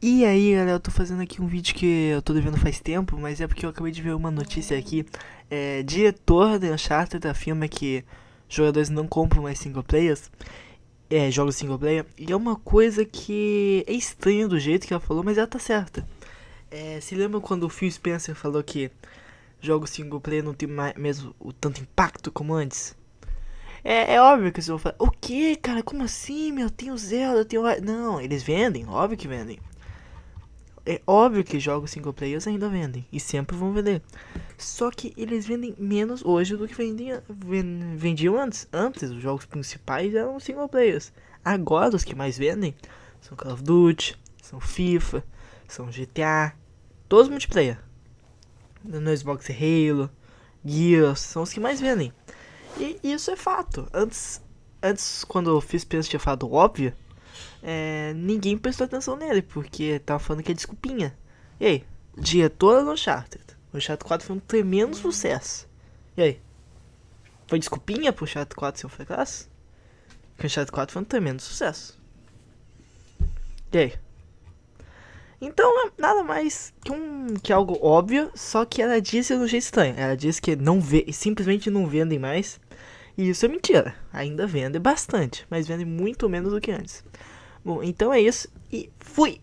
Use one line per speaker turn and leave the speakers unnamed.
E aí galera, eu tô fazendo aqui um vídeo que eu tô devendo faz tempo, mas é porque eu acabei de ver uma notícia aqui. É, diretor da Uncharted afirma que jogadores não compram mais single players, é, jogos single player, e é uma coisa que é estranha do jeito que ela falou, mas ela tá certa. É, se lembra quando o Phil Spencer falou que jogos single player não tem mais mesmo o tanto impacto como antes? É, é, óbvio que vocês vão falar, o que, cara? Como assim, meu? Tem o Zelda, tem o... Não, eles vendem, óbvio que vendem é óbvio que jogos single players ainda vendem e sempre vão vender. Só que eles vendem menos hoje do que vendiam, vendiam antes. Antes os jogos principais eram single players. Agora os que mais vendem são Call of Duty, são FIFA, são GTA, todos multiplayer. No Xbox Halo, Gears, são os que mais vendem. E isso é fato. Antes, antes quando eu fiz penso tinha falado óbvio, é, ninguém prestou atenção nele, porque tava falando que é desculpinha. E aí? Diretora do Uncharted. O Uncharted 4 foi um tremendo hum. sucesso. E aí? Foi desculpinha pro Uncharted 4 ser um fracasso? Porque o Uncharted 4 foi um tremendo sucesso. E aí? Então é nada mais que, um, que algo óbvio, só que ela disse de um jeito estranho. Ela disse que não vê, simplesmente não vendem mais. E isso é mentira. Ainda vende bastante, mas vende muito menos do que antes. Bom, então é isso e fui!